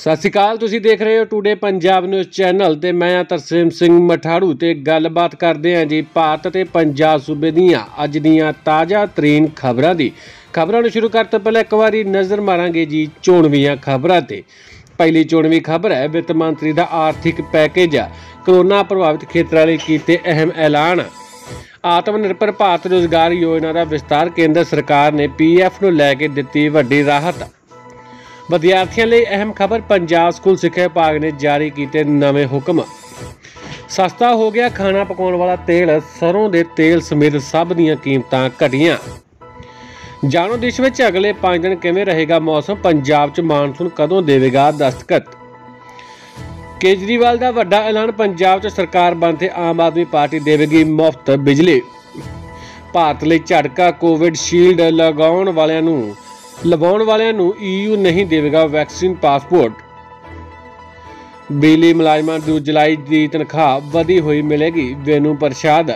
ਸਤਿ ਸ਼੍ਰੀ ਅਕਾਲ ਤੁਸੀਂ ਦੇਖ ਰਹੇ ਹੋ ਟੂਡੇ ਪੰਜਾਬ ਨਿਊਜ਼ ਚੈਨਲ ਤੇ ਮੈਂ ਆ ਤਰਸੇਮ ਸਿੰਘ ਮਠਾੜੂ ਤੇ ਗੱਲਬਾਤ ਕਰਦੇ ਹਾਂ ਜੀ ਭਾਰਤ ਤੇ ਪੰਜਾਬ ਸੂਬੇ ਦੀਆਂ ਅੱਜ ਦੀਆਂ ਤਾਜ਼ਾ ਤਰੀਨ ਖਬਰਾਂ ਦੀ ਖਬਰਾਂ ਨੂੰ ਸ਼ੁਰੂ ਕਰਨ ਪਹਿਲੇ ਪਹਿਲਾਂ ਇੱਕ ਵਾਰੀ ਨਜ਼ਰ ਮਾਰਾਂਗੇ ਜੀ ਚੋਣਵੀਆਂ ਖਬਰਾਂ ਤੇ ਪਹਿਲੀ ਚੋਣਵੀ ਖਬਰ ਹੈ ਵਿੱਤ ਮੰਤਰੀ ਦਾ ਆਰਥਿਕ ਪੈਕੇਜ ਆ ਕਰੋਨਾ ਪ੍ਰਭਾਵਿਤ ਖੇਤਰਾਂ ਲਈ ਕੀਤੇ ਅਹਿਮ ਐਲਾਨ ਆਤਮ ਨਿਰਭਰ ਭਾਰਤ ਰੋਜ਼ਗਾਰ ਯੋਜਨਾ ਦਾ ਵਿਸਤਾਰ ਕੇਂਦਰ ਸਰਕਾਰ ਨੇ ਪੀਐਫ ਨੂੰ ਲੈ ਕੇ ਦਿੱਤੀ ਵੱਡੀ ਰਾਹਤ ਵਿਦਿਆਰਥੀਆਂ ਲਈ ਅਹਿਮ ਖਬਰ ਪੰਜਾਬ ਸਕੂਲ ਸਿੱਖਿਆ ਵਿਭਾਗ ਨੇ ਜਾਰੀ ਕੀਤੇ ਨਵੇਂ ਹੁਕਮ ਸਸਤਾ ਹੋ ਗਿਆ ਖਾਣਾ ਪਕਾਉਣ ਵਾਲਾ ਤੇਲ ਸਰੋਂ ਦੇ ਤੇਲ ਸਮੇਤ ਸਭ ਦੀਆਂ ਕੀਮਤਾਂ ਘਟੀਆਂ ਜਾਣੋ ਦੇਸ਼ ਵਿੱਚ ਅਗਲੇ 5 ਦਿਨ ਕਿਵੇਂ ਰਹੇਗਾ ਮੌਸਮ ਪੰਜਾਬ 'ਚ ਮਾਨਸੂਨ ਕਦੋਂ ਦੇਵੇਗਾ ਦਸਤਕਤ ਕੇਜਰੀਵਾਲ ਦਾ ਵੱਡਾ ਐਲਾਨ ਪੰਜਾਬ 'ਚ ਸਰਕਾਰ ਬਣ ਤੇ ਆਮ ਆਦਮੀ ਪਾਰਟੀ ਦੇਵੇਗੀ ਮੁਫਤ ਬਿਜਲੀ ਭਾਰਤ ਲਈ ਝਟਕਾ ਕੋਵਿਡ ਸ਼ੀਲਡ ਲਗਾਉਣ ਵਾਲਿਆਂ ਨੂੰ ਲਵਾਉਣ ਵਾਲਿਆਂ ਨੂੰ ਈਯੂ ਨਹੀਂ ਦੇਵੇਗਾ ਵੈਕਸੀਨ ਪਾਸਪੋਰਟ ਬਿਜਲੀ ਮੁਲਾਜ਼ਮਾਂ ਨੂੰ ਜੁਲਾਈ ਦੀ ਤਨਖਾਹ ਵਧੀ ਹੋਈ ਮਿਲੇਗੀ ਵੇਨੂ ਪ੍ਰਸ਼ਾਦ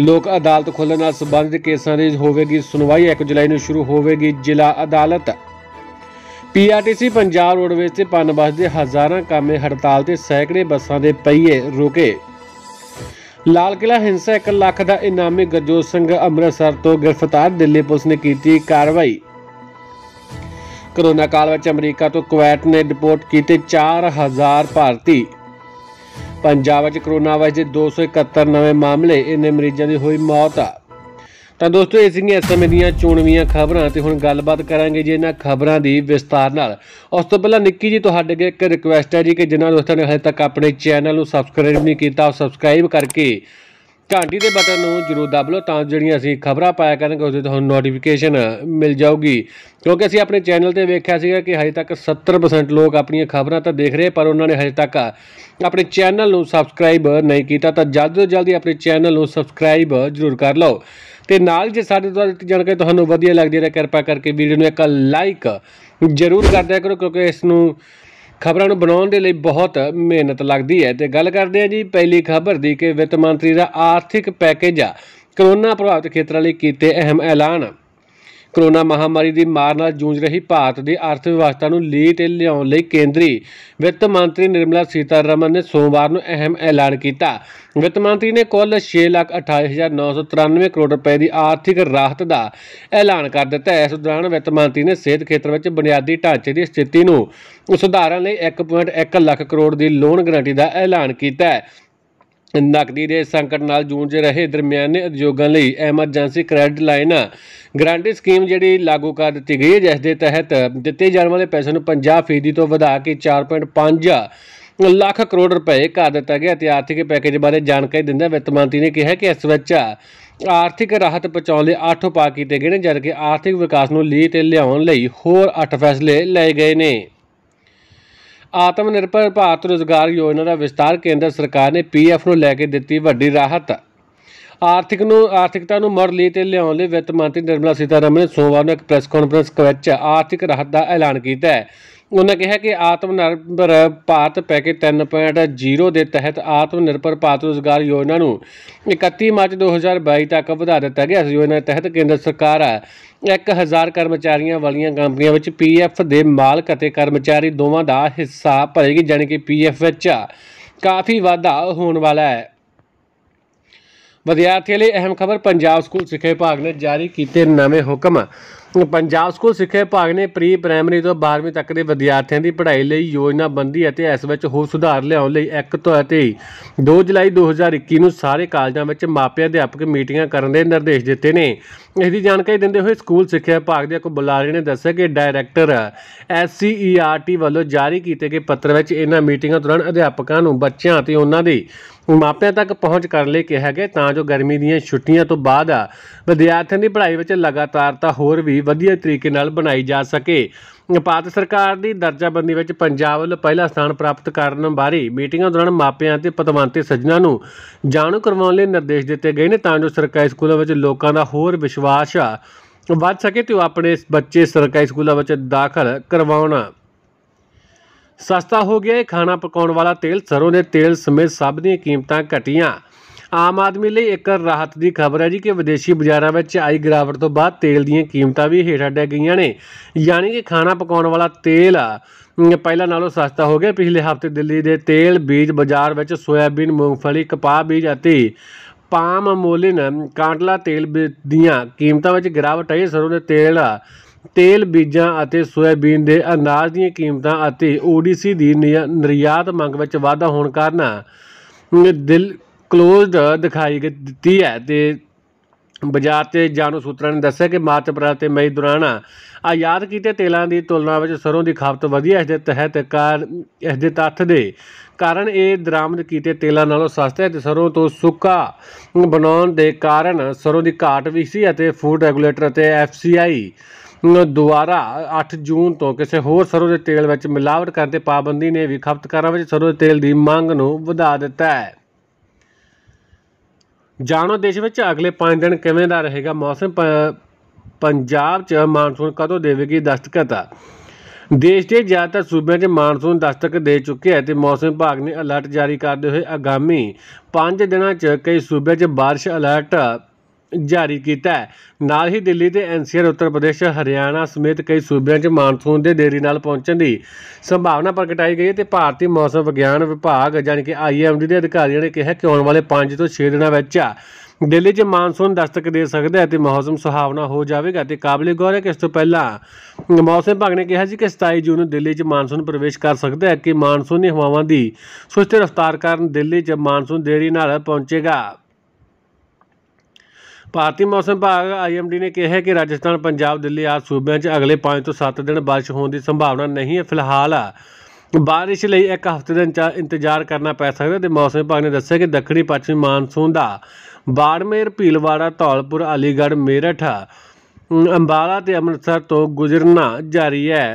ਲੋਕ ਅਦਾਲਤ ਖੋਲਣ ਨਾਲ ਸੰਬੰਧਿਤ ਕੇਸਾਂ ਦੀ ਹੋਵੇਗੀ ਸੁਣਵਾਈ 1 ਜੁਲਾਈ ਨੂੰ ਸ਼ੁਰੂ ਹੋਵੇਗੀ ਜ਼ਿਲ੍ਹਾ ਅਦਾਲਤ ਪੀਆਰਟੀਸੀ ਪੰਜਾਬ ਰੋਡਵੇਜ਼ ਤੇ ਪਨਬਸ ਦੇ ਹਜ਼ਾਰਾਂ ਕਾਮੇ ਹੜਤਾਲ ਤੇ ਸੈਂਕੜੇ ਬੱਸਾਂ ਦੇ ਪਹੀਏ ਰੁਕੇ ਲਾਲ ਕਿਲਾ ਹਿੰਸਾ 1 ਲੱਖ ਦਾ ਇਨਾਮੀ ਗਰਜੋਤ ਸਿੰਘ ਅੰਮ੍ਰਿਤਸਰ ਤੋਂ ਗ੍ਰਿਫਤਾਰ ਦਿੱਲੀ ਪੁਲਿਸ ਨੇ ਕੀਤੀ ਕਾਰਵਾਈ ਕਰੋਨਾ ਕਾਲ ਵਿੱਚ ਅਮਰੀਕਾ ਤੋਂ ਕੁਵੈਟ ਨੇ ਡਿਪੋਰਟ ਕੀਤੇ 4000 ਭਾਰਤੀ ਪੰਜਾਬ ਵਿੱਚ ਕਰੋਨਾ ਵਾਇਰਸ ਦੇ 271 ਨਵੇਂ ਮਾਮਲੇ ਇਹਨੇ ਮਰੀਜ਼ਾਂ ਦੀ ਹੋਈ ਮੌਤ ਆ ਤਾਂ ਦੋਸਤੋ ਇਹ ਸੀਗੀਆਂ ਇਸ ਸਮੇਂ ਦੀਆਂ ਚੋਣਵੀਆਂ ਖਬਰਾਂ ਤੇ ਹੁਣ ਗੱਲਬਾਤ ਕਰਾਂਗੇ ਜੀ ਇਹਨਾਂ ਖਬਰਾਂ ਦੀ ਵਿਸਤਾਰ ਨਾਲ ਉਸ ਤੋਂ ਪਹਿਲਾਂ ਨਿੱਕੀ ਜੀ ਤੁਹਾਡੇ ਅੱਗੇ ਇੱਕ ਰਿਕੁਐਸਟ ਹੈ ਜੀ ਕਿ ਜਿਨ੍ਹਾਂ ਦੋਸਤਾਂ ਨੇ ਹਜੇ ਤੱਕ ਆਪਣੇ ਚੈਨਲ ਨੂੰ ਸਬਸਕ੍ਰਾਈਬ ਨਹੀਂ ਕੀਤਾ ਉਹ ਸਬਸਕ੍ਰਾਈਬ ਕਰਕੇ ਘੰਟੀ ਦੇ ਬਟਨ ਨੂੰ ਜਰੂਰ ਦਬ ਲਓ ਤਾਂ ਜਿਹੜੀਆਂ ਅਸੀਂ ਖਬਰਾਂ ਪਾਇਆ ਕਰਾਂਗੇ ਉਹਦੇ ਤੁਹਾਨੂੰ ਨੋਟੀਫਿਕੇਸ਼ਨ ਮਿਲ ਜਾਊਗੀ ਕਿਉਂਕਿ ਅਸੀਂ ਆਪਣੇ ਚੈਨਲ ਤੇ ਵੇਖਿਆ ਸੀਗਾ ਕਿ ਹਜੇ ਤੱਕ 70% ਲੋਕ ਆਪਣੀਆਂ ਖਬਰਾਂ ਤਾਂ ਦੇਖ ਰਹੇ ਪਰ ਉਹਨਾਂ ਨੇ ਹਜੇ ਤੱਕ ਆਪਣੇ ਚੈਨਲ ਨੂੰ ਸਬਸਕ੍ਰਾਈਬ ਨਹੀਂ ਕੀਤਾ ਤਾਂ ਜਲਦ ਤੋਂ ਜਲਦੀ ਆਪਣੇ ਚੈਨਲ ਨੂੰ ਸਬਸਕ੍ਰਾਈਬ ਜਰੂਰ ਕਰ ਲਓ ਤੇ ਨਾਲ ਜੇ ਸਾਡੇ ਦੁਆਰਾ ਦਿੱਤੀ ਜਾਣਕਾਰੀ ਤੁਹਾਨੂੰ ਵਧੀਆ ਲੱਗਦੀ ਹੈ ਕਿਰਪਾ ਕਰਕੇ ਵੀਡੀਓ ਨੂੰ ਇੱਕ ਲਾਈਕ ਜਰੂਰ ਕਰ ਦਿਆ ਕਰੋ ਕਿਉਂਕਿ ਇਸ ਨੂੰ ਖਬਰਾਂ ਨੂੰ ਬਣਾਉਣ ਦੇ ਲਈ ਬਹੁਤ ਮਿਹਨਤ ਲੱਗਦੀ ਹੈ ਤੇ ਗੱਲ ਕਰਦੇ ਹਾਂ ਜੀ ਪਹਿਲੀ ਖਬਰ ਦੀ ਕਿ ਵਿੱਤ ਮੰਤਰੀ ਦਾ ਆਰਥਿਕ ਪੈਕੇਜ ਆ ਕਰੋਨਾ ਪ੍ਰਭਾਵਿਤ ਖੇਤਰਾਂ ਲਈ ਕੀਤੇ ਅਹਿਮ ਐਲਾਨ ਕੋਰੋਨਾ ਮਹਾਮਾਰੀ ਦੀ ਮਾਰ ਨਾਲ ਜੂਝ ਰਹੀ ਭਾਰਤ ਦੀ ਅਰਥ ਵਿਵਸਥਾ ਨੂੰ ਲੀਟ ਤੇ ਲਿਆਉਣ ਲਈ ਕੇਂਦਰੀ ਵਿੱਤ ਮੰਤਰੀ ਨਿਰਮਲਾ ਸੀਤਾਰਮਨ ਨੇ ਸੋਮਵਾਰ ਨੂੰ ਅਹਿਮ ਐਲਾਨ ਕੀਤਾ ਵਿੱਤ ਮੰਤਰੀ ਨੇ ਕੁੱਲ 628993 ਕਰੋੜ ਰੁਪਏ ਦੀ ਆਰਥਿਕ ਰਾਹਤ ਦਾ ਐਲਾਨ ਕਰ ਦਿੱਤਾ ਇਸ ਦੌਰਾਨ ਵਿੱਤ ਮੰਤਰੀ ਨੇ ਸਿਹਤ ਖੇਤਰ ਵਿੱਚ ਬੁਨਿਆਦੀ ਢਾਂਚੇ ਦੀ ਸਥਿਤੀ ਨੂੰ ਸੁਧਾਰਨ ਲਈ 1.1 ਲੱਖ ਕਰੋੜ ਦੀ ਲੋਨ ਗਰੰਟੀ ਦਾ ਐਲਾਨ ਕੀਤਾ ਹੈ ਨਕਦੀ ਦੇ ਸੰਕਟ ਨਾਲ ਜੂਝ ਰਹੇ ਦਰਮਿਆਨੇ ਉਦਯੋਗਾਂ ਲਈ emergency credit line guarantee scheme ਜਿਹੜੀ ਲਾਗੂ ਕਰ ਦਿੱਤੀ ਗਈ ਹੈ ਜਿਸ ਦੇ ਤਹਿਤ ਦਿੱਤੇ ਜਾਣ ਵਾਲੇ ਪੈਸੇ ਨੂੰ 50% ਤੋਂ ਵਧਾ ਕੇ 4.5 ਲੱਖ ਕਰੋੜ ਰੁਪਏ ਕਰ ਦਿੱਤਾ ਗਿਆ ਤੇ ਆਰਥਿਕ ਪੈਕੇਜ ਬਾਰੇ ਜਾਣਕਾਰੀ ਦਿੰਦਾ ਵਿੱਤ ਮੰਤਰੀ ਨੇ ਕਿਹਾ ਕਿ ਇਸ ਵਿੱਚ ਆਰਥਿਕ ਰਾਹਤ ਪਹੁੰਚਾਉਣ ਲਈ 8 ਉਪਾਅ ਕੀਤੇ ਗਏ ਨੇ ਜਦਕਿ ਆਰਥਿਕ ਵਿਕਾਸ ਨੂੰ ਲੀਹ ਤੇ ਲਿਆਉਣ ਲਈ ਹੋਰ 8 ਫੈਸਲੇ ਲਏ ਗਏ ਨੇ ਆਤਮ ਨਿਰਭਰ ਭਾਰਤ ਰੋਜ਼ਗਾਰ ਯੋਜਨਾ ਦਾ ਵਿਸਤਾਰ ਕੇਂਦਰ ਸਰਕਾਰ ਨੇ ਪੀਐਫ ਨੂੰ ਲੈ ਕੇ ਦਿੱਤੀ ਵੱਡੀ ਰਾਹਤ ਆਰਥਿਕ ਨੂੰ ਆਰਥਿਕਤਾ ਨੂੰ ਮੁੜ ਲਈ ਤੇ ਲਿਆਉਣ ਲਈ ਵਿੱਤ ਮੰਤਰੀ ਨਿਰਮਲਾ ਸੀਤਾਰਮਨ ਨੇ ਸੋਮਵਾਰ ਨੂੰ ਇੱਕ ਪ੍ਰੈਸ ਕਾਨਫਰੰਸ ਵਿੱਚ ਆਰਥਿਕ ਰਾਹਤ ਦਾ ਐਲਾਨ ਕੀਤਾ ਹੈ ਉਹਨਾਂ ਕਿਹਾ ਕਿ ਆਤਮ ਨਿਰਭਰ ਭਾਰਤ ਪੈਕੇਜ 3.0 ਦੇ ਤਹਿਤ ਆਤਮ ਨਿਰਭਰ ਭਾਰਤ ਰੋਜ਼ਗਾਰ ਯੋਜਨਾ ਨੂੰ 31 ਮਾਰਚ 2022 ਤੱਕ ਵਧਾ ਦਿੱਤਾ ਗਿਆ ਇਸ ਯੋਜਨਾ ਤਹਿਤ ਕੇਂਦਰ ਸਰਕਾਰ 1000 ਕਰਮਚਾਰੀਆਂ ਵਾਲੀਆਂ ਕੰਪਨੀਆਂ ਵਿੱਚ ਪੀਐਫ ਦੇ ਮਾਲਕ ਅਤੇ ਕਰਮਚਾਰੀ ਦੋਵਾਂ ਦਾ ਹਿੱਸਾ ਭਰੇਗੀ ਜਾਨੀ ਕਿ ਪੀਐਫ ਵਿੱਚ ਕਾਫੀ ਵਾਧਾ ਹੋਣ ਵਾਲਾ ਹੈ ਵਿਦਿਆਰਥੀਆਂ ਲਈ ਅਹਿਮ ਖਬਰ ਪੰਜਾਬ ਸਕੂਲ ਸਿੱਖਿਆ ਵਿਭਾਗ ਨੇ ਜਾਰੀ ਕੀਤੇ ਨਵੇਂ ਹੁਕਮ ਪੰਜਾਬ ਸਕੂਲ ਸਿੱਖਿਆ ਵਿਭਾਗ ਨੇ ਪ੍ਰੀ ਪ੍ਰਾਇਮਰੀ ਤੋਂ 12ਵੀਂ ਤੱਕ ਦੇ ਵਿਦਿਆਰਥੀਆਂ ਦੀ ਪੜ੍ਹਾਈ ਲਈ ਯੋਜਨਾ ਬੰਦੀ ਅਤੇ ਇਸ ਵਿੱਚ ਹੋਰ ਸੁਧਾਰ ਲਿਆਉਣ ਲਈ 1 ਤੋਂ ਅਤੇ 2 ਜੁਲਾਈ 2021 ਨੂੰ ਸਾਰੇ ਕਾਲਜਾਂ ਵਿੱਚ ਮਾਪਿਆਂ ਅਧਿਆਪਕ ਮੀਟਿੰਗਾਂ ਕਰਨ ਦੇ ਨਿਰਦੇਸ਼ ਦਿੱਤੇ ਨੇ ਇਸ ਦੀ ਜਾਣਕਾਰੀ ਦਿੰਦੇ ਹੋਏ ਸਕੂਲ ਸਿੱਖਿਆ ਵਿਭਾਗ ਦੇ ਇੱਕ ਬੁਲਾਰੇ ਨੇ ਦੱਸਿਆ ਕਿ ਡਾਇਰੈਕਟਰ ਐਸਸੀਈਆਰਟੀ ਵੱਲੋਂ ਜਾਰੀ ਕੀਤੇ ਗਏ ਪੱਤਰ ਵਿੱਚ ਇਹਨਾਂ ਮੀਟਿੰਗਾਂ ਦੌਰਾਨ ਅਧਿਆਪਕਾਂ ਨੂੰ ਬੱਚਿਆਂ ਅਤੇ ਉਹਨਾਂ ਦੇ ਮਾਪਿਆਂ ਤੱਕ ਪਹੁੰਚ ਕਰਨ ਲਈ ਕਿਹਾ ਗਿਆ ਤਾਂ ਜੋ ਗਰਮੀ ਦੀਆਂ ਛੁੱਟੀਆਂ ਤੋਂ ਬਾਅਦ ਵਿਦਿਆਰਥੀਆਂ ਦੀ ਪੜ੍ਹਾਈ ਵਿੱਚ ਲਗਾਤਾਰਤਾ ਹੋਰ ਵੀ ਵੀ ਵਧੀਆ ਤਰੀਕੇ ਨਾਲ ਬਣਾਈ ਜਾ ਸਕੇ ਭਾਰਤ ਸਰਕਾਰ ਦੀ ਦਰਜਾਬੰਦੀ ਵਿੱਚ ਪੰਜਾਬ ਵੱਲ ਪਹਿਲਾ ਸਥਾਨ ਪ੍ਰਾਪਤ ਕਰਨ ਬਾਰੇ ਮੀਟਿੰਗਾਂ ਦੌਰਾਨ ਮਾਪਿਆਂ ਤੇ ਪਤਵੰਤੇ ਸੱਜਣਾ ਨੂੰ ਜਾਣੂ ਕਰਵਾਉਣ ਲਈ ਨਿਰਦੇਸ਼ ਦਿੱਤੇ ਗਏ ਨੇ ਤਾਂ ਜੋ ਸਰਕਾਰੀ ਸਕੂਲਾਂ ਵਿੱਚ ਲੋਕਾਂ ਦਾ ਹੋਰ ਵਿਸ਼ਵਾਸ ਵੱਧ ਸਕੇ ਤੇ ਉਹ ਆਪਣੇ ਬੱਚੇ ਸਰਕਾਰੀ ਸਕੂਲਾਂ ਵਿੱਚ ਦਾਖਲ ਕਰਵਾਉਣਾ ਸਸਤਾ ਹੋ ਗਿਆ ਹੈ ਖਾਣਾ ਪਕਾਉਣ ਵਾਲਾ ਤੇਲ ਸਰੋਂ ਦੇ ਤੇਲ ਸਮੇਤ ਸਭ ਦੀਆਂ ਕੀਮਤਾਂ ਘਟੀਆਂ ਆਮ ਆਦਮੀ ਲਈ ਇੱਕ ਰਾਹਤ ਦੀ ਖਬਰ ਹੈ ਜੀ ਕਿ ਵਿਦੇਸ਼ੀ ਬਾਜ਼ਾਰਾਂ ਵਿੱਚ ਆਈ ਗਿਰਾਵਟ ਤੋਂ ਬਾਅਦ ਤੇਲ ਦੀਆਂ ਕੀਮਤਾਂ ਵੀ ਹੇਠਾਂ ਡੇ ਗਈਆਂ ਨੇ ਯਾਨੀ ਕਿ ਖਾਣਾ ਪਕਾਉਣ ਵਾਲਾ ਤੇਲ ਆ ਪਹਿਲਾਂ ਨਾਲੋਂ ਸਸਤਾ ਹੋ ਗਿਆ ਪਿਛਲੇ ਹਫਤੇ ਦਿੱਲੀ ਦੇ ਤੇਲ ਬੀਜ ਬਾਜ਼ਾਰ ਵਿੱਚ ਸੋਇਆਬੀਨ ਮੂੰਗਫਲੀ ਕਪਾਹ ਬੀਜ ਅਤੇ ਪਾਮ ਮੋਲਿਨ ਕਾਂਟਲਾ ਤੇਲ ਦੀਆਂ ਕੀਮਤਾਂ ਵਿੱਚ ਗਿਰਾਵਟ ਆਈ ਸਰੋਂ ਦੇ ਤੇਲ ਤੇਲ ਬੀਜਾਂ ਅਤੇ ਸੋਇਆਬੀਨ ਦੇ ਅਨਾਜ ਦੀਆਂ ਕੀਮਤਾਂ ਅਤੇ ਓਡੀਸੀ ਦੀ ਨਿਰਯਾਤ ਮੰਗ ਵਿੱਚ ਵਾਧਾ ਹੋਣ ਕਾਰਨ ਦਿਲ ਕਲੋਜ਼ਡ ਦਿਖਾਈ ਦਿੱਤੀ ਹੈ ਤੇ ਬਾਜ਼ਾਰ ਤੇ ਜਾਣੂ ਸੂਤਰਾਂ ਨੇ ਦੱਸਿਆ ਕਿ ਮਾਰਚ ਅਪ੍ਰੈਲ ਤੇ ਮਈ ਦੌਰਾਨ ਆਯਾਤ ਕੀਤੇ ਤੇਲਾਂ ਦੀ ਤੁਲਨਾ ਵਿੱਚ ਸਰੋਂ ਦੀ ਖਪਤ ਵਧੀ ਇਸ ਦੇ ਤਹਿਤ ਕਾਰ ਇਸ ਦੇ ਤੱਥ ਦੇ ਕਾਰਨ ਇਹ ਦਰਾਮਦ ਕੀਤੇ ਤੇਲਾਂ ਨਾਲੋਂ ਸਸਤਾ ਤੇ ਸਰੋਂ ਤੋਂ ਸੁੱਕਾ ਬਣਾਉਣ ਦੇ ਕਾਰਨ ਸਰੋਂ ਦੀ ਘਾਟ ਵੀ ਸੀ ਅਤੇ ਫੂਡ ਰੈਗੂਲੇਟਰ ਅਤੇ ਐਫਸੀਆਈ ਦੁਆਰਾ 8 ਜੂਨ ਤੋਂ ਕਿਸੇ ਹੋਰ ਸਰੋਂ ਦੇ ਤੇਲ ਵਿੱਚ ਮਿਲਾਵਟ ਕਰਨ ਤੇ ਪਾਬੰਦੀ ਨੇ ਵੀ ਖਪਤਕਾਰਾਂ ਵਿੱਚ ਸਰੋਂ ਦੇ ਤੇਲ ਦੀ ਮੰਗ ਨੂੰ ਵਧਾ ਦਿੱਤਾ ਹੈ ਜਾਣੋ ਦੇਸ਼ ਵਿੱਚ ਅਗਲੇ 5 ਦਿਨ ਕਿਵੇਂ ਦਾ ਰਹੇਗਾ ਮੌਸਮ ਪੰਜਾਬ 'ਚ ਮਾਨਸੂਨ ਕਦੋਂ ਦੇਵੇਗੀ ਦਸਤਕਤ ਦੇਸ਼ ਦੇ ਜ਼ਿਆਦਾਤਰ ਸੂਬਿਆਂ 'ਚ ਮਾਨਸੂਨ ਦਸਤਕ ਦੇ ਚੁੱਕਿਆ ਹੈ ਤੇ ਮੌਸਮ ਵਿਭਾਗ ਨੇ ਅਲਰਟ ਜਾਰੀ ਕਰਦੇ ਹੋਏ ਆਗਾਮੀ 5 ਦਿਨਾਂ 'ਚ ਕਈ ਸੂਬਿਆਂ 'ਚ بارش ਅਲਰਟ ਜਾਰੀ ਕੀਤਾ ਹੈ ਨਾਲ ਹੀ ਦਿੱਲੀ ਤੇ ਐਨਸੀਆਰ ਉੱਤਰ ਪ੍ਰਦੇਸ਼ ਹਰਿਆਣਾ ਸਮੇਤ ਕਈ ਸੂਬਿਆਂ 'ਚ ਮਾਨਸੂਨ ਦੇ ਦੇਰੀ ਨਾਲ ਪਹੁੰਚਣ ਦੀ ਸੰਭਾਵਨਾ ਪ੍ਰਗਟਾਈ ਗਈ ਹੈ ਤੇ ਭਾਰਤੀ ਮੌਸਮ ਵਿਗਿਆਨ ਵਿਭਾਗ ਜਾਨਕਿ ਆਈਐਮਡੀ ਦੇ ਅਧਿਕਾਰੀਆਂ ਨੇ ਕਿਹਾ ਕਿ ਆਉਣ ਵਾਲੇ 5 ਤੋਂ 6 ਦਿਨਾਂ ਵਿੱਚ ਦਿੱਲੀ 'ਚ ਮਾਨਸੂਨ ਦਸਤਕ ਦੇ ਸਕਦਾ ਹੈ ਤੇ ਮੌਸਮ ਸੁਹਾਵਣਾ ਹੋ ਜਾਵੇਗਾ ਤੇ ਕਾਬਲੇ ਗੌਰ ਹੈ ਕਿ ਇਸ ਤੋਂ ਪਹਿਲਾਂ ਮੌਸਮ ਵਿਭਾਗ ਨੇ ਕਿਹਾ ਸੀ ਕਿ 27 ਜੂਨ ਨੂੰ ਦਿੱਲੀ 'ਚ ਮਾਨਸੂਨ ਪ੍ਰਵੇਸ਼ ਕਰ ਸਕਦਾ ਹੈ ਕਿ ਮਾਨਸੂਨੀ ਹਵਾਵਾਂ ਦੀ ਸੁਸਤ ਰਫ਼ਤਾਰ ਕਾਰਨ ਦਿੱਲੀ 'ਚ ਮਾਨਸੂਨ ਦੇਰੀ ਨਾਲ ਪਹੁੰਚੇਗਾ ਭਾਰਤੀ ਮੌਸਮ ਵਿਭਾਗ ਆਈਐਮਡੀ ਨੇ ਕਿਹਾ ਹੈ ਕਿ ਰਾਜਸਥਾਨ ਪੰਜਾਬ ਦਿੱਲੀ ਆਦਿ ਸੂਬਿਆਂ 'ਚ ਅਗਲੇ 5 ਤੋਂ 7 ਦਿਨ ਬਾਰਿਸ਼ ਹੋਣ ਦੀ ਸੰਭਾਵਨਾ ਨਹੀਂ ਹੈ ਫਿਲਹਾਲ ਬਾਰਿਸ਼ ਲਈ ਇੱਕ ਹਫ਼ਤੇ ਦਾ ਇੰਤਜ਼ਾਰ ਕਰਨਾ ਪੈ ਸਕਦਾ ਤੇ ਮੌਸਮ ਵਿਭਾਗ ਨੇ ਦੱਸਿਆ ਕਿ ਦੱਖਣੀ ਪੱਛਮੀ ਮਾਨਸੂਨ ਦਾ ਬਾੜਮੇਰ ਭੀਲਵਾੜਾ ਧੌਲਪੁਰ ਅਲੀਗੜ੍ਹ ਮੇਰਠ ਅੰਬਾਲਾ ਤੇ ਅੰਮ੍ਰਿਤਸਰ ਤੋਂ ਗੁਜ਼ਰਨਾ ਜਾਰੀ ਹੈ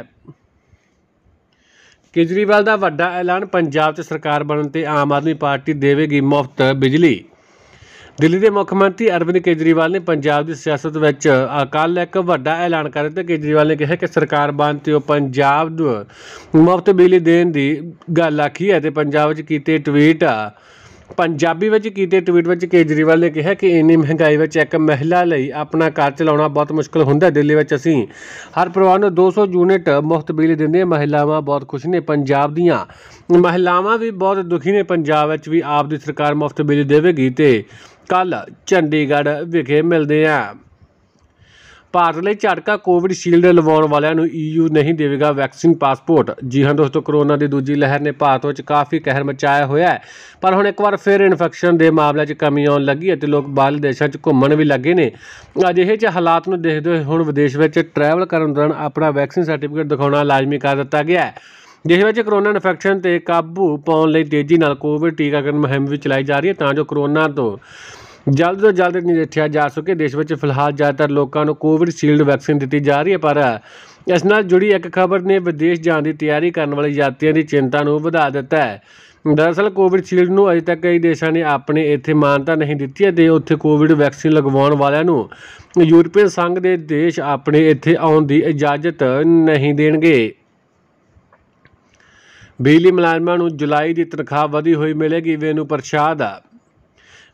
ਕੇਜਰੀਵਾਲ ਦਾ ਵੱਡਾ ਐਲਾਨ ਪੰਜਾਬ 'ਚ ਸਰਕਾਰ ਬਣਨ ਤੇ ਆਮ ਆਦਮੀ ਪਾਰਟੀ ਦੇਵੇਗੀ ਮੁਫਤ ਬਿਜਲੀ ਦਿੱਲੀ ਦੇ ਮੁੱਖ ਮੰਤਰੀ ਅਰਵਿੰਦ ਕੇਜਰੀਵਾਲ ਨੇ ਪੰਜਾਬ ਦੀ ਸਿਆਸਤ ਵਿੱਚ ਕੱਲ ਇੱਕ ਵੱਡਾ ਐਲਾਨ ਕਰ ਦਿੱਤਾ ਕੇਜਰੀਵਾਲ ਨੇ ਕਿਹਾ ਕਿ ਸਰਕਾਰ ਬਣ ਤੇ ਉਹ ਪੰਜਾਬ ਨੂੰ ਮੁਫਤ ਬਿਜਲੀ ਦੇਣ ਦੀ ਗੱਲ ਆਖੀ ਹੈ ਤੇ ਪੰਜਾਬ ਵਿੱਚ ਕੀਤੇ ਟਵੀਟ ਆ ਪੰਜਾਬੀ ਵਿੱਚ ਕੀਤੇ ਟਵੀਟ ਵਿੱਚ ਕੇਜਰੀਵਾਲ ਨੇ ਕਿਹਾ ਕਿ ਇੰਨੀ ਮਹਿੰਗਾਈ ਵਿੱਚ ਇੱਕ ਮਹਿਲਾ ਲਈ ਆਪਣਾ ਘਰ ਚਲਾਉਣਾ ਬਹੁਤ ਮੁਸ਼ਕਲ ਹੁੰਦਾ ਹੈ ਦਿੱਲੀ ਵਿੱਚ ਅਸੀਂ ਹਰ ਪਰਿਵਾਰ ਨੂੰ 200 ਯੂਨਿਟ ਮੁਫਤ ਬਿਜਲੀ ਦਿੰਦੇ ਹਾਂ ਮਹਿਲਾਵਾਂ ਬਹੁਤ ਖੁਸ਼ ਨੇ ਪੰਜਾਬ ਦੀਆਂ ਮਹਿਲਾਵਾਂ ਵੀ ਬਹੁਤ ਦੁਖੀ ਨੇ ਪੰਜਾਬ ਵਿੱਚ ਵੀ ਆਪ ਦੀ ਸਰਕਾਰ ਮੁਫਤ ਬਿਜਲੀ ਦੇਵੇਗੀ ਤੇ ਕੱਲ ਚੰਡੀਗੜ੍ਹ ਵਿਖੇ ਮਿਲਦੇ ਆ ਭਾਰਤ ਲਈ ਝਟਕਾ ਕੋਵਿਡ ਸ਼ੀਲਡ ਲਵਾਉਣ ਵਾਲਿਆਂ ਨੂੰ ਈਯੂ e ਨਹੀਂ ਦੇਵੇਗਾ ਵੈਕਸੀਨ ਪਾਸਪੋਰਟ ਜੀ ਹਾਂ ਦੋਸਤੋ ਕਰੋਨਾ ਦੀ ਦੂਜੀ ਲਹਿਰ ਨੇ ਭਾਰਤ ਵਿੱਚ ਕਾਫੀ ਕਹਿਰ ਮਚਾਇਆ ਹੋਇਆ ਹੈ ਪਰ ਹੁਣ ਇੱਕ ਵਾਰ ਫਿਰ ਇਨਫੈਕਸ਼ਨ ਦੇ ਮਾਮਲੇ 'ਚ ਕਮੀ ਆਉਣ ਲੱਗੀ ਅਤੇ ਲੋਕ ਬਾਹਰ ਦੇਸ਼ਾਂ 'ਚ ਘੁੰਮਣ ਵੀ ਲੱਗੇ ਨੇ ਅਜਿਹੇ 'ਚ ਹਾਲਾਤ ਨੂੰ ਦੇਖਦੇ ਹੋਏ ਹੁਣ ਵਿਦੇਸ਼ ਵਿੱਚ ਟਰੈਵਲ ਕਰਨ ਦੌਰਾਨ ਆਪਣਾ ਵੈਕਸੀਨ ਸਰਟੀਫਿਕੇਟ ਦਿਖਾਉਣਾ ਲਾਜ਼ਮੀ ਕਰ ਦਿੱਤਾ ਗਿਆ ਹੈ ਜਿਸ ਵਿੱਚ ਕਰੋਨਾ ਇਨਫੈਕਸ਼ਨ ਤੇ ਕਾਬੂ ਪਾਉਣ ਲਈ ਤੇਜ਼ੀ ਨਾਲ ਕੋਵਿਡ ਟੀਕਾਕਰਨ ਮੁਹਿੰਮ ਵੀ ਚਲਾਈ ਜਾ ਰਹੀ ਹੈ ਤਾਂ ਜੋ ਕਰੋਨਾ ਤੋਂ ਜਲਦ ਤੋਂ ਜਲਦ ਨਿਰੇਠਿਆ ਜਾ ਸਕੇ ਦੇਸ਼ ਵਿੱਚ ਫਿਲਹਾਲ ਜ਼ਿਆਦਾਤਰ ਲੋਕਾਂ ਨੂੰ ਕੋਵਿਡ ਸ਼ੀਲਡ ਵੈਕਸੀਨ ਦਿੱਤੀ ਜਾ ਰਹੀ ਹੈ ਪਰ ਇਸ ਨਾਲ ਜੁੜੀ ਇੱਕ ਖਬਰ ਨੇ ਵਿਦੇਸ਼ ਜਾਣ ਦੀ ਤਿਆਰੀ ਕਰਨ ਵਾਲੇ ਯਾਤਰੀਆਂ ਦੀ ਚਿੰਤਾ ਨੂੰ ਵਧਾ ਦਿੱਤਾ ਹੈ ਦਰਅਸਲ ਸ਼ੀਲਡ ਨੂੰ ਅਜੇ ਤੱਕ ਕਈ ਦੇਸ਼ਾਂ ਨੇ ਆਪਣੇ ਇੱਥੇ ਮਾਨਤਾ ਨਹੀਂ ਦਿੱਤੀ ਹੈ ਤੇ ਉੱਥੇ ਕੋਵਿਡ ਵੈਕਸੀਨ ਲਗਵਾਉਣ ਵਾਲਿਆਂ ਨੂੰ ਯੂਰਪੀਅਨ ਸੰਘ ਦੇ ਦੇਸ਼ ਆਪਣੇ ਇੱਥੇ ਆਉਣ ਦੀ ਇਜਾਜ਼ਤ ਨਹੀਂ ਦੇਣਗੇ ਬਿਜਲੀ ਮੁਲਾਜ਼ਮਾਂ ਨੂੰ ਜੁਲਾਈ ਦੀ ਤਨਖਾਹ ਵਧੀ ਹੋਈ ਮਿਲੇਗੀ ਵੇਨੂ ਪ੍ਰਸ਼ਾਦ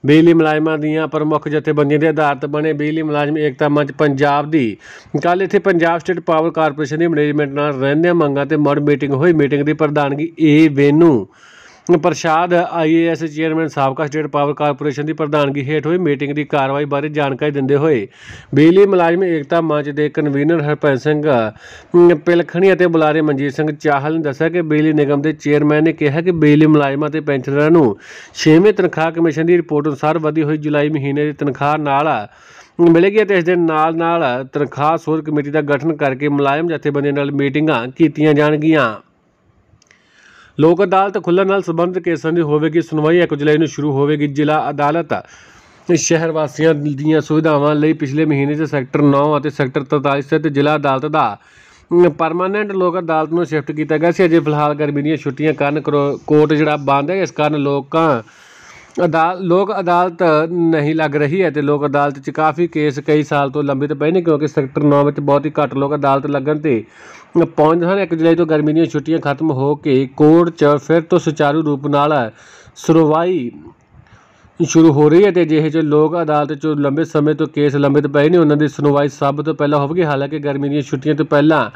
ਬਿਜਲੀ ਮੁਲਾਜ਼ਮਾਂ ਦੀਆਂ ਪ੍ਰਮੁੱਖ ਜਥੇਬੰਦੀਆਂ ਦੇ ਆਧਾਰ ਤੇ ਬਣੇ ਬਿਜਲੀ ਮੁਲਾਜ਼ਮ ਏਕਤਾ ਮੰਚ ਪੰਜਾਬ ਦੀ ਕੱਲ ਇੱਥੇ ਪੰਜਾਬ ਸਟੇਟ ਪਾਵਰ ਕਾਰਪੋਰੇਸ਼ਨ ਦੇ ਮੈਨੇਜਮੈਂਟ ਨਾਲ ਰਹਿੰਦੇ ਮੰਗਾਂ ਤੇ ਮੜ ਮੀਟਿੰਗ ਹੋਈ ਮੀਟਿੰਗ ਦੀ ਪ੍ਰਧਾਨਗੀ A Venu Prasad IAS chairman ਸਾਬਕਾ ਸਟੇਟ ਪਾਵਰ ਕਾਰਪੋਰੇਸ਼ਨ ਦੀ ਪ੍ਰਧਾਨਗੀ ਹੇਠ ਹੋਈ ਮੀਟਿੰਗ ਦੀ ਕਾਰਵਾਈ ਬਾਰੇ ਜਾਣਕਾਰੀ ਦਿੰਦੇ ਹੋਏ ਬਿਜਲੀ ਮੁਲਾਜ਼ਮ ਏਕਤਾ ਮੰਚ ਦੇ ਕਨਵੀਨਰ ਹਰਪੈਨ ਸਿੰਘ ਪਿਲਖਣੀ ਅਤੇ ਬੁਲਾਰੇ ਮਨਜੀਤ ਸਿੰਘ ਚਾਹਲ ਨੇ ਦੱਸਿਆ ਕਿ ਬਿਜਲੀ ਨਿਗਮ ਦੇ ਚੇਅਰਮੈਨ ਨੇ ਕਿਹਾ ਕਿ ਬਿਜਲੀ ਮੁਲਾਜ਼ਮਾਂ ਤੇ ਪੈਨਸ਼ਨਰਾਂ ਨੂੰ 6ਵੇਂ ਤਨਖਾਹ ਕਮਿਸ਼ਨ ਦੀ ਰਿਪੋਰਟ ਅਨੁਸਾਰ ਵਧੀ ਹੋਈ ਜੁਲਾਈ ਮਹੀਨੇ ਦੀ ਤਨਖਾਹ ਨਾਲ ਮਿਲੇਗੀ ਅਤੇ ਇਸ ਦੇ ਨਾਲ ਨਾਲ ਤਨਖਾਹ ਸੋਧ ਕਮੇਟੀ ਦਾ ਗਠਨ ਕਰਕੇ ਮੁਲਾਜ਼ਮ ਜਥੇਬੰਦੀਆਂ ਨਾਲ ਮੀਟਿੰਗਾਂ ਕੀਤੀਆਂ ਜਾਣਗੀਆਂ ਲੋਕ ਅਦਾਲਤ ਖੁੱਲਣ ਨਾਲ ਸੰਬੰਧਿਤ ਕੇਸਾਂ ਦੀ ਹੋਵੇਗੀ ਸੁਣਵਾਈ 1 ਜੁਲਾਈ ਨੂੰ ਸ਼ੁਰੂ ਹੋਵੇਗੀ ਜ਼ਿਲ੍ਹਾ ਅਦਾਲਤ ਸ਼ਹਿਰ ਵਾਸੀਆਂ ਦੀਆਂ ਸੁਵਿਧਾਵਾਂ ਲਈ ਪਿਛਲੇ ਮਹੀਨੇ 'ਚ ਸੈਕਟਰ 9 ਅਤੇ ਸੈਕਟਰ 43 ਸਥਿਤ ਜ਼ਿਲ੍ਹਾ ਅਦਾਲਤ ਦਾ ਪਰਮਾਨੈਂਟ ਲੋਕ ਅਦਾਲਤ ਨੂੰ ਸ਼ਿਫਟ ਕੀਤਾ ਗਿਆ ਸੀ ਅਜੇ ਫਿਲਹਾਲ ਗਰਮੀ ਦੀਆਂ ਛੁੱਟੀਆਂ ਕਾਰਨ ਕੋਰਟ ਜਿਹੜਾ ਬੰਦ ਹੈ ਇਸ ਕਾਰਨ ਲੋਕਾਂ ਅਦਾਲਤ ਲੋਕ ਅਦਾਲਤ ਨਹੀਂ ਲੱਗ ਰਹੀ ਹੈ ਤੇ ਲੋਕ ਅਦਾਲਤ 'ਚ ਕਾਫੀ ਕੇਸ ਕਈ ਸਾਲ ਤੋਂ ਲੰਬੇ ਤੇ ਪਏ ਨੇ ਕਿਉਂਕਿ ਸੈਕਟਰ 9 ਵਿੱਚ ਬਹੁਤ ਹੀ ਘੱਟ ਲੋਕ ਅਦਾਲਤ ਲੱਗਣ ਤੇ ਪਹੁੰਚ ਹਨ 1 ਜੁਲਾਈ ਤੋਂ ਗਰਮੀ ਦੀਆਂ ਛੁੱਟੀਆਂ ਖਤਮ ਹੋ ਕੇ ਕੋਰਟ 'ਚ ਫਿਰ ਤੋਂ ਸੁਚਾਰੂ ਰੂਪ ਨਾਲ ਸੁਰਵਾਈ ਸ਼ੁਰੂ ਹੋ ਰਹੀ ਹੈ ਤੇ ਜਿਹੇ ਜੋ ਲੋਕ ਅਦਾਲਤ 'ਚ ਲੰਬੇ ਸਮੇਂ ਤੋਂ ਕੇਸ ਲੰਬੇ ਤੇ ਪਏ ਨੇ ਉਹਨਾਂ ਦੀ ਸੁਣਵਾਈ ਸਭ ਤੋਂ ਪਹਿਲਾਂ ਹੋਵੇਗੀ ਹਾਲਾਂਕਿ ਗਰਮੀ ਦੀਆਂ ਛੁੱਟੀਆਂ ਤੋਂ ਪਹਿਲਾਂ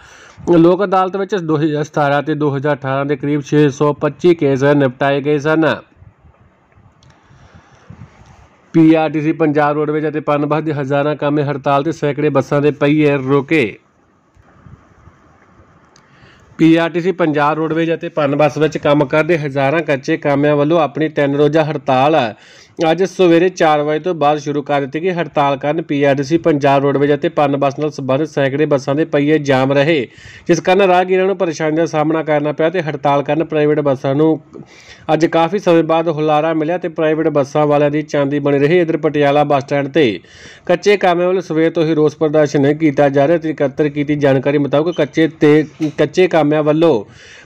ਲੋਕ ਅਦਾਲਤ ਵਿੱਚ 2017 ਤੇ 2018 ਦੇ ਕਰੀਬ 625 ਕੇਸ ਨਿਪਟਾਏ ਗਏ ਸਨ ਪੀਆਰਟੀਸੀ ਪੰਜਾਬ ਰੋਡਵੇਜ਼ ਅਤੇ ਪਨਬਸ ਦੇ ਹਜ਼ਾਰਾਂ ਕਾਮੇ ਹੜਤਾਲ ਤੇ ਸੈਂਕੜੇ ਬੱਸਾਂ ਦੇ ਪਈ ਐ ਰੋਕੇ ਪੀਆਰਟੀਸੀ ਪੰਜਾਬ ਰੋਡਵੇਜ਼ ਅਤੇ ਪਨਬਸ ਵਿੱਚ ਕੰਮ ਕਰਦੇ ਹਜ਼ਾਰਾਂ ਕੱਚੇ ਕਾਮਿਆਂ ਵੱਲੋਂ ਆਪਣੀ 3 ਰੋਜ਼ਾ ਹੜਤਾਲ ਅੱਜ ਸਵੇਰੇ 4 ਵਜੇ ਤੋਂ ਬਾਅਦ ਸ਼ੁਰੂ ਕਰ ਦਿੱਤੀ ਗਈ ਹੜਤਾਲ ਕਾਰਨ ਪੀਆਰਡੀਸੀ ਪੰਜਾਬ ਰੋਡਵੇਜ਼ ਅਤੇ ਪਨ ਬੱਸ ਨਾਲ ਸੰਬੰਧਿਤ ਸੈਂਕੜੇ ਬੱਸਾਂ ਦੇ ਪਈਏ ਜਾਮ ਰਹੇ ਜਿਸ ਕਾਰਨ ਰਾਹਗੀਰਾਂ ਨੂੰ ਪਰੇਸ਼ਾਨੀ ਦਾ ਸਾਹਮਣਾ ਕਰਨਾ ਪਿਆ ਤੇ ਹੜਤਾਲ ਕਾਰਨ ਪ੍ਰਾਈਵੇਟ ਬੱਸਾਂ ਨੂੰ ਅੱਜ ਕਾਫੀ ਸਮੇਂ ਬਾਅਦ ਹੁਲਾਰਾ ਮਿਲਿਆ ਤੇ ਪ੍ਰਾਈਵੇਟ ਬੱਸਾਂ ਵਾਲਿਆਂ ਦੀ ਚਾਂਦੀ ਬਣੀ ਰਹੀ ਇਧਰ ਪਟਿਆਲਾ ਬੱਸ ਸਟੈਂਡ ਤੇ ਕੱਚੇ ਕਾਮੇ ਵੱਲ ਸਵੇਰ ਤੋਂ ਹੀ ਰੋਸ ਪ੍ਰਦਰਸ਼ਨ ਕੀਤਾ ਜਾ ਰਿਹਾ ਤੇ ਇਕੱਤਰ ਕੀਤੀ ਜਾਣਕਾਰੀ ਮੁਤਾਬਕ ਕੱਚੇ ਤੇ ਕੱਚੇ ਕਾਮਿਆਂ ਵੱਲੋਂ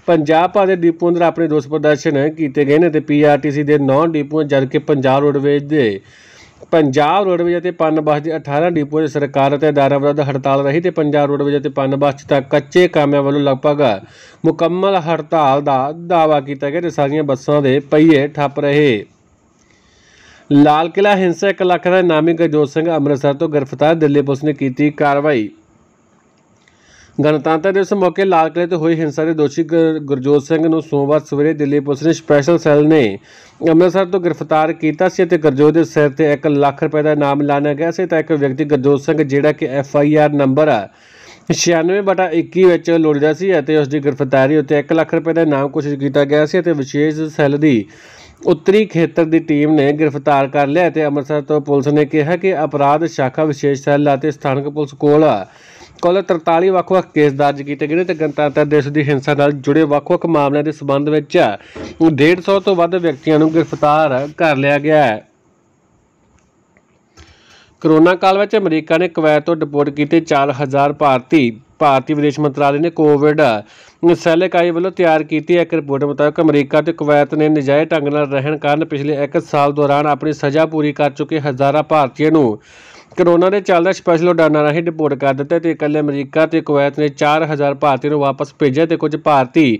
ਪੰਜਾਬ ਭਾਰ ਦੇ ਡਿਪੂਆਂ ਅੰਦਰ ਆਪਣੇ ਦੋਸਤ ਪ੍ਰਦਰਸ਼ਨ ਕੀਤੇ ਗਏ ਨੇ ਤੇ ਪੀਆਰਟੀਸੀ ਦੇ 9 ਡਿਪੂਆਂ ਕਿ ਪੰਜਾਬ ਰੋਡਵੇਜ ਦੇ ਪੰਜਾਬ ਰੋਡਵੇਜ ਤੇ ਪੰਨ ਬਸ ਦੇ 18 ਡਿਪੂਆਂ ਦੇ ਸਰਕਾਰ ਅਤੇ ਅਦਾਰਾ ਵਿਰੁੱਧ ਹੜਤਾਲ ਰਹੀ ਤੇ ਪੰਜਾਬ ਰੋਡਵੇਜ ਤੇ ਪੰਨ ਬਸ ਤੱਕ ਕੱਚੇ ਕਾਮਿਆਂ ਵੱਲੋਂ ਲਗਭਗ ਮੁਕੰਮਲ ਹੜਤਾਲ ਦਾ ਦਾਵਾ ਕੀਤਾ ਗਿਆ ਤੇ ਸਾਰੀਆਂ ਬੱਸਾਂ ਦੇ ਪਹੀਏ ਠੱਪ ਰਹੇ ਲਾਲ ਕਿਲਾ ਹਿੰਸਕ ਲੱਖ ਦਾ ਨਾਮੀ ਗਜੋਤ ਸਿੰਘ ਅੰਮ੍ਰਿਤਸਰ ਤੋਂ ਗ੍ਰਿਫਤਾਰ ਦਿੱਲੀ ਪੁਲਿਸ ਨੇ ਕੀਤੀ ਕਾਰਵਾਈ ਗਣਤੰਤਰ ਦਿਵਸ ਮੌਕੇ ਲਾਲ ਕਿਲੇ ਤੇ ਹੋਈ ਹਿੰਸਾ ਦੇ ਦੋਸ਼ੀ ਗੁਰਜੋਤ ਸਿੰਘ ਨੂੰ ਸੋਮਵਾਰ ਸਵੇਰੇ ਦਿੱਲੀ ਪੁਲਿਸ ਨੇ ਸਪੈਸ਼ਲ ਸੈੱਲ ਨੇ ਅੰਮ੍ਰਿਤਸਰ ਤੋਂ ਗ੍ਰਿਫਤਾਰ ਕੀਤਾ ਸੀ ਅਤੇ ਗੁਰਜੋਤ ਦੇ ਸਿਰ ਤੇ 1 ਲੱਖ ਰੁਪਏ ਦਾ ਇਨਾਮ ਲਾਣਾ ਗਿਆ ਸੀ ਤਾਂ ਇੱਕ ਵਿਅਕਤੀ ਗੁਰਜੋਤ ਸਿੰਘ ਜਿਹੜਾ ਕਿ ਐਫ ਆਈ ਆਰ ਨੰਬਰ 96/21 ਵਿੱਚ ਲੋੜਦਾ ਸੀ ਅਤੇ ਉਸ ਦੀ ਗ੍ਰਿਫਤਾਰੀ ਉੱਤੇ 1 ਲੱਖ ਰੁਪਏ ਦਾ ਇਨਾਮ ਕੋਸ਼ਿਸ਼ ਕੀਤਾ ਗਿਆ ਸੀ ਅਤੇ ਵਿਸ਼ੇਸ਼ ਸੈੱਲ ਦੀ ਉੱਤਰੀ ਖੇਤਰ ਦੀ ਟੀਮ ਨੇ ਗ੍ਰਿਫਤਾਰ ਕਰ ਲਿਆ ਅਤੇ ਅੰਮ੍ਰਿਤਸਰ ਤੋਂ ਪੁਲਿਸ ਨੇ ਕਿਹਾ ਕਿ ਅਪਰਾਧ ਸ਼ਾਖਾ ਵਿਸ਼ੇਸ਼ ਸੈੱਲ ਅਤੇ ਸਥਾਨਕ ਪੁਲਿਸ ਕੋਲ ਕੁੱਲ 43 ਵੱਖ-ਵੱਖ ਕੇਸ ਦਰਜ ਕੀਤੇ ਗਏ ਤੇ ਗਣਤੰਤਰ ਦਿਵਸ ਦੀ ਹਿੰਸਾ ਨਾਲ ਜੁੜੇ ਵੱਖ-ਵੱਖ ਮਾਮਲਿਆਂ ਦੇ ਸਬੰਧ ਵਿੱਚ 150 ਤੋਂ ਵੱਧ ਵਿਅਕਤੀਆਂ ਨੂੰ ਗ੍ਰਿਫਤਾਰ ਕਰ ਲਿਆ ਗਿਆ ਹੈ ਕਰੋਨਾ ਕਾਲ ਵਿੱਚ ਅਮਰੀਕਾ ਨੇ ਕੁਵੈਤ ਤੋਂ ਡਿਪੋਰਟ ਕੀਤੇ 4000 ਭਾਰਤੀ ਭਾਰਤੀ ਵਿਦੇਸ਼ ਮੰਤਰਾਲੇ ਨੇ ਕੋਵਿਡ ਸੈਲਕਾਈ ਵੱਲੋਂ ਤਿਆਰ ਕੀਤੀ ਇੱਕ ਰਿਪੋਰਟ ਮੁਤਾਬਕ ਅਮਰੀਕਾ ਤੇ ਕੁਵੈਤ ਨੇ ਨਜਾਇਜ਼ ਢੰਗ ਨਾਲ ਰਹਿਣ ਕਾਰਨ ਪਿਛਲੇ 1 ਸਾਲ ਦੌਰਾਨ ਆਪਣੀ ਸਜ਼ਾ ਪੂਰੀ ਕਰ ਚੁੱਕੇ ਹਜ਼ਾਰਾਂ ਭਾਰਤੀਆਂ ਨੂੰ ਕਰੋਨਾ ਦੇ ਚੱਲਦੇ ਸਪੈਸ਼ਲ ਉਡਾਨਾਂ ਰਾਹੀਂ ਡਿਪੋਰਟ ਕਰ ਦਿੱਤੇ ਤੇ ਇਕੱਲੇ ਅਮਰੀਕਾ ਤੇ ਕੁਵੈਤ ਨੇ 4000 ਭਾਰਤੀ ਨੂੰ ਵਾਪਸ ਭੇਜਿਆ ਤੇ ਕੁਝ ਭਾਰਤੀ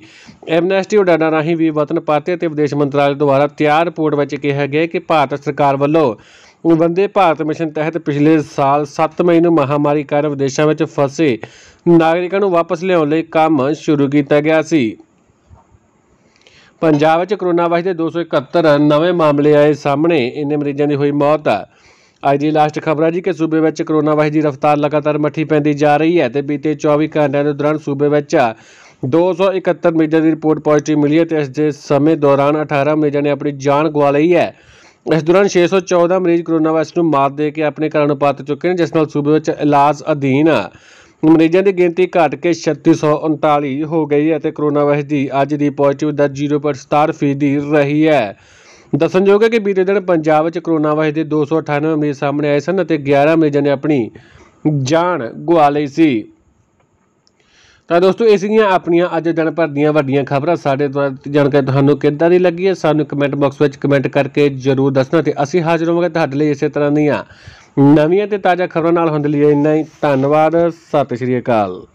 ਐਮਨੈਸਟੀ ਉਡਾਨਾਂ ਰਾਹੀਂ ਵੀ ਵਤਨ ਪਰਤੇ ਤੇ ਵਿਦੇਸ਼ ਮੰਤਰਾਲੇ ਦੁਆਰਾ ਤਿਆਰ ਰਿਪੋਰਟ ਵਿੱਚ ਕਿਹਾ ਗਿਆ ਕਿ ਭਾਰਤ ਸਰਕਾਰ ਵੱਲੋਂ ਵੰਦੇ ਭਾਰਤ ਮਿਸ਼ਨ ਤਹਿਤ ਪਿਛਲੇ ਸਾਲ 7 ਮਈ ਨੂੰ ਮਹਾਮਾਰੀ ਕਾਰਨ ਵਿਦੇਸ਼ਾਂ ਵਿੱਚ ਫਸੇ ਨਾਗਰਿਕਾਂ ਨੂੰ ਵਾਪਸ ਲਿਆਉਣ ਲਈ ਕੰਮ ਸ਼ੁਰੂ ਕੀਤਾ ਗਿਆ ਸੀ ਪੰਜਾਬ ਵਿੱਚ ਕਰੋਨਾ ਵਾਇਰਸ ਦੇ 271 ਨਵੇਂ ਮਾਮਲੇ ਆਏ ਸਾਹਮਣੇ ਇੰਨੇ ਮਰੀਜ਼ਾਂ ਦੀ ਹੋਈ ਮੌਤ ਆ ਅੱਜ ਦੀ ਲਾਸਟ ਖਬਰ ਹੈ ਜੀ ਕਿ ਸੂਬੇ ਵਿੱਚ ਕਰੋਨਾ ਵਾਇਰਸ ਦੀ ਰਫ਼ਤਾਰ ਲਗਾਤਾਰ ਮੱਠੀ ਪੈਂਦੀ ਜਾ ਰਹੀ ਹੈ ਤੇ ਬੀਤੇ 24 ਘੰਟਿਆਂ ਦੇ ਦੌਰਾਨ ਸੂਬੇ ਵਿੱਚ 271 ਮਰੀਜ਼ਾਂ ਦੀ ਰਿਪੋਰਟ ਪੋਜ਼ਿਟਿਵ ਮਿਲੀ ਹੈ ਤੇ ਇਸ ਦੇ ਸਮੇਂ ਦੌਰਾਨ 18 ਮਰੀਜ਼ਾਂ ਨੇ ਆਪਣੀ ਜਾਨ ਗਵਾ ਲਈ ਹੈ ਇਸ ਦੌਰਾਨ 614 ਮਰੀਜ਼ ਕਰੋਨਾ ਵਾਇਰਸ ਨੂੰ ਮਾਤ ਦੇ ਕੇ ਆਪਣੇ ਘਰਾਂ ਨੂੰ ਪਰਤ ਚੁੱਕੇ ਨੇ ਜਿਸ ਨਾਲ ਸੂਬੇ ਵਿੱਚ ਇਲਾਜ ਅਧੀਨ ਮਰੀਜ਼ਾਂ ਦੀ ਗਿਣਤੀ ਘਟ ਕੇ 3639 ਹੋ ਗਈ ਹੈ ਤੇ ਕਰੋਨਾ ਵਾਇਰਸ ਦੀ ਅੱਜ ਦੀ ਪੋਜ਼ਿਟਿਵ ਦਰ 0.7% ਰਹੀ ਹੈ ਦੱਸਣਯੋਗ ਹੈ ਕਿ ਬੀਤੇ ਦਿਨ ਪੰਜਾਬ ਵਿੱਚ ਕਰੋਨਾ ਵਾਇਰਸ ਦੇ 298 ਮਰੀਜ਼ ਸਾਹਮਣੇ ਆਏ ਸਨ ਅਤੇ 11 ਮਰੀਜ਼ਾਂ ਨੇ ਆਪਣੀ ਜਾਨ ਗੁਆ ਲਈ ਸੀ ਤਾਂ ਦੋਸਤੋ ਇਸ ਦੀਆਂ ਆਪਣੀਆਂ ਅੱਜ ਦਿਨ ਭਰ ਦੀਆਂ ਵੱਡੀਆਂ ਖਬਰਾਂ ਸਾਡੇ ਦੁਆਰਾ ਜਾਣਕਾਰੀ ਤੁਹਾਨੂੰ ਕਿੱਦਾਂ ਦੀ ਲੱਗੀ ਹੈ ਸਾਨੂੰ ਕਮੈਂਟ ਬਾਕਸ ਵਿੱਚ ਕਮੈਂਟ ਕਰਕੇ ਜਰੂਰ ਦੱਸਣਾ ਤੇ ਅਸੀਂ ਹਾਜ਼ਰ ਹੋਵਾਂਗੇ ਤੁਹਾਡੇ ਲਈ ਇਸੇ ਤਰ੍ਹਾਂ ਦੀਆਂ ਨਵੀਆਂ ਤੇ ਤਾਜ਼ਾ ਖਬਰਾਂ ਨਾਲ ਹੁੰਦੇ ਲਈ ਇੰਨਾ ਹੀ ਧੰਨਵਾਦ ਸਤਿ ਸ਼੍ਰੀ ਅਕਾਲ